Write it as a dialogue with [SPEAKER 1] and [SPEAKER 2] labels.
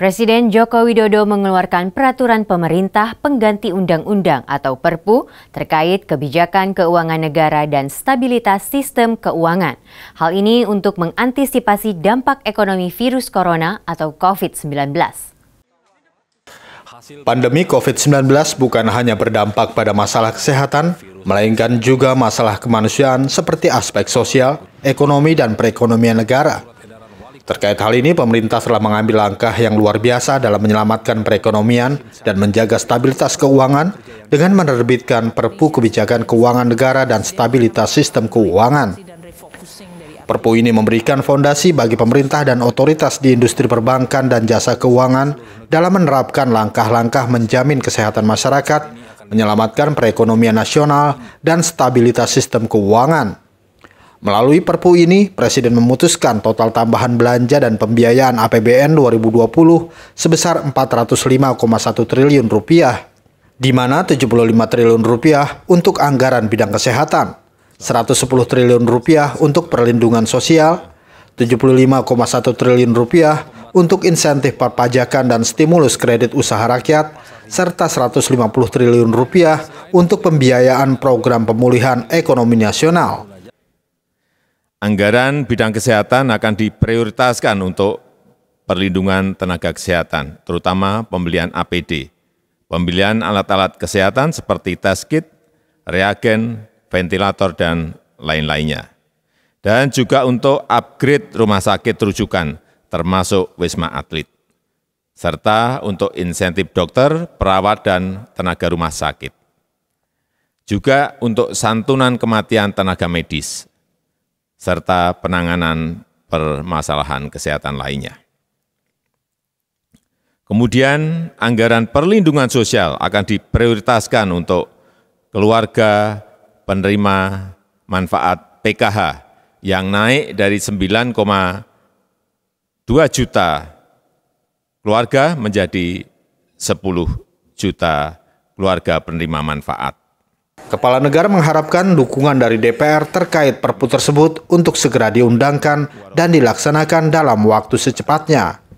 [SPEAKER 1] Presiden Joko Widodo mengeluarkan peraturan pemerintah pengganti undang-undang atau Perpu terkait kebijakan keuangan negara dan stabilitas sistem keuangan. Hal ini untuk mengantisipasi dampak ekonomi virus corona atau COVID-19. Pandemi COVID-19 bukan hanya berdampak pada masalah kesehatan, melainkan juga masalah kemanusiaan seperti aspek sosial, ekonomi, dan perekonomian negara. Terkait hal ini, pemerintah telah mengambil langkah yang luar biasa dalam menyelamatkan perekonomian dan menjaga stabilitas keuangan dengan menerbitkan Perpu Kebijakan Keuangan Negara dan Stabilitas Sistem Keuangan. Perpu ini memberikan fondasi bagi pemerintah dan otoritas di industri perbankan dan jasa keuangan dalam menerapkan langkah-langkah menjamin kesehatan masyarakat, menyelamatkan perekonomian nasional, dan stabilitas sistem keuangan. Melalui Perpu ini, Presiden memutuskan total tambahan belanja dan pembiayaan APBN 2020 sebesar 405,1 triliun rupiah, di mana 75 triliun rupiah untuk anggaran bidang kesehatan, 110 triliun rupiah untuk perlindungan sosial, 75,1 triliun rupiah untuk insentif perpajakan dan stimulus kredit usaha rakyat, serta 150 triliun rupiah untuk pembiayaan program pemulihan ekonomi nasional.
[SPEAKER 2] Anggaran bidang kesehatan akan diprioritaskan untuk perlindungan tenaga kesehatan, terutama pembelian APD, pembelian alat-alat kesehatan seperti test kit, reagen, ventilator, dan lain-lainnya. Dan juga untuk upgrade rumah sakit rujukan, termasuk Wisma Atlet, serta untuk insentif dokter, perawat, dan tenaga rumah sakit. Juga untuk santunan kematian tenaga medis serta penanganan permasalahan kesehatan lainnya. Kemudian, anggaran perlindungan sosial akan diprioritaskan untuk keluarga penerima manfaat PKH yang naik dari 9,2 juta keluarga menjadi 10 juta keluarga penerima manfaat. Kepala
[SPEAKER 1] negara mengharapkan dukungan dari DPR terkait perpu tersebut untuk segera diundangkan dan dilaksanakan dalam waktu secepatnya.